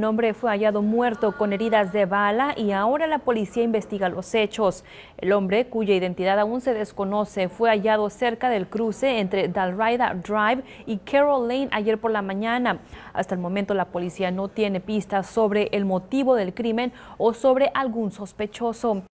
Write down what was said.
El hombre fue hallado muerto con heridas de bala y ahora la policía investiga los hechos. El hombre, cuya identidad aún se desconoce, fue hallado cerca del cruce entre Dalrida Drive y Carroll Lane ayer por la mañana. Hasta el momento la policía no tiene pistas sobre el motivo del crimen o sobre algún sospechoso.